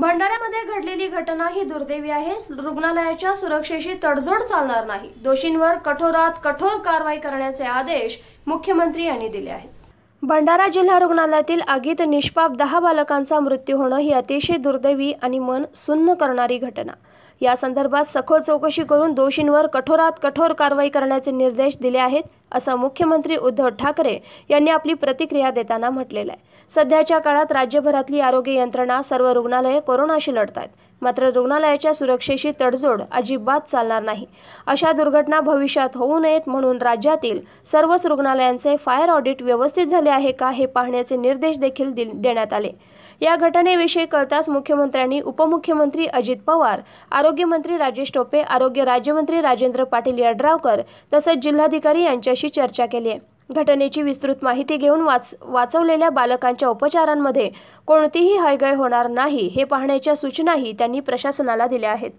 भंडाऱ्यामध्ये घडलेली घटना ही दुर्दैवी आहे रुग्णालयाच्या सुरक्षेशी तडजोड चालणार नाही दोषींवर कठोरात कठोर कारवाई करण्याचे आदेश मुख्यमंत्री यांनी दिले आहेत भंडारा जिल्हा रुग्णालयातील आगीत निष्पाप दहा बालकांचा मृत्यू होणं ही अतिशय दुर्दैवी आणि मन सुन्न करणारी घटना या संदर्भात सखोल चौकशी करून दोषींवर कठोरात कठोर कारवाई करण्याचे निर्देश दिले आहेत असं मुख्यमंत्री उद्धव ठाकरे यांनी आपली प्रतिक्रिया देताना म्हटलेलं आहे सध्याच्या काळात राज्यभरातली आरोग्य यंत्रणा सर्व रुग्णालये कोरोनाशी लढत आहेत मात्र रुग्णालयाच्या सुरक्षेशी तडजोड अजिबात चालणार नाही अशा दुर्घटना भविष्यात होऊ नयेत म्हणून राज्यातील सर्वच रुग्णालयांचे फायर ऑडिट व्यवस्थित झाले आहे का हे पाहण्याचे निर्देश देखील देण्यात आले या घटनेविषयी कळताच मुख्यमंत्र्यांनी उपमुख्यमंत्री अजित पवार आरोग्यमंत्री राजेश टोपे आरोग्य राज्यमंत्री राजेंद्र पाटील यड्रावकर तसंच जिल्हाधिकारी यांच्याशी चर्चा केली आहे घटनेची विस्तृत माहिती घेऊन वाच वाचवलेल्या बालकांच्या उपचारांमध्ये कोणतीही हयगय होणार नाही हे पाहण्याच्या सूचनाही त्यांनी प्रशासनाला दिल्या आहेत